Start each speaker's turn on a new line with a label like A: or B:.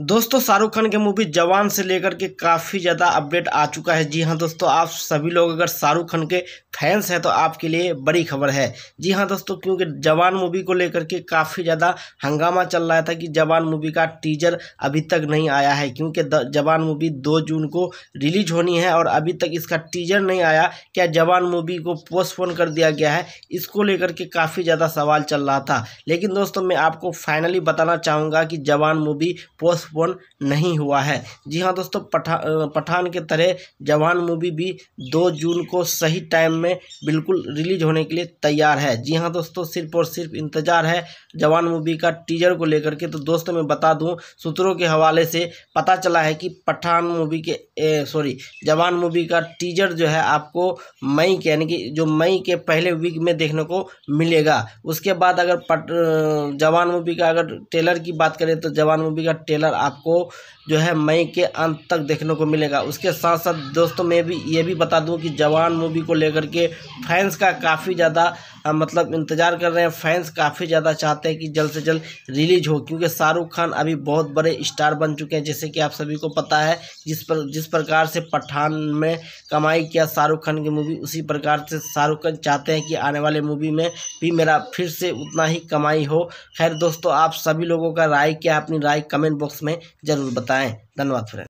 A: दोस्तों शाहरुख खान के मूवी जवान से लेकर के काफ़ी ज़्यादा अपडेट आ चुका है जी हाँ दोस्तों आप सभी लोग अगर शाहरुख खान के फैंस हैं तो आपके लिए बड़ी खबर है जी हाँ दोस्तों क्योंकि जवान मूवी को लेकर के काफ़ी ज़्यादा हंगामा चल रहा था कि जवान मूवी का टीजर अभी तक नहीं आया है क्योंकि जवान मूवी दो जून को रिलीज होनी है और अभी तक इसका टीजर नहीं आया क्या जवान मूवी को पोस्टपोन कर दिया गया है इसको लेकर के काफ़ी ज़्यादा सवाल चल रहा था लेकिन दोस्तों मैं आपको फाइनली बताना चाहूँगा कि जवान मूवी पोस्ट पॉन नहीं हुआ है जी हाँ दोस्तों पठा पठान के तरह जवान मूवी भी दो जून को सही टाइम में बिल्कुल रिलीज होने के लिए तैयार है जी हाँ दोस्तों सिर्फ और सिर्फ इंतजार है जवान मूवी का टीजर को लेकर के तो दोस्तों मैं बता दूं सूत्रों के हवाले से पता चला है कि पठान मूवी के सॉरी जवान मूवी का टीजर जो है आपको मई के यानी कि जो मई के पहले वीक में देखने को मिलेगा उसके बाद अगर पट जवान मूवी का अगर ट्रेलर की बात करें तो जवान मूवी का ट्रेलर अंतर आपको जो है मई के अंत तक देखने को मिलेगा उसके साथ साथ दोस्तों मैं भी ये भी बता दूं कि जवान मूवी को लेकर के फैंस का काफ़ी ज़्यादा मतलब इंतज़ार कर रहे हैं फैंस काफ़ी ज़्यादा चाहते हैं कि जल्द से जल्द रिलीज हो क्योंकि शाहरुख खान अभी बहुत बड़े स्टार बन चुके हैं जैसे कि आप सभी को पता है जिस पर जिस प्रकार से पठान में कमाई किया शाहरुख खान की मूवी उसी प्रकार से शाहरुख खान चाहते हैं कि आने वाले मूवी में भी मेरा फिर से उतना ही कमाई हो खैर दोस्तों आप सभी लोगों का राय क्या अपनी राय कमेंट बॉक्स में ज़रूर बताएं धन्यवाद फ्रेंड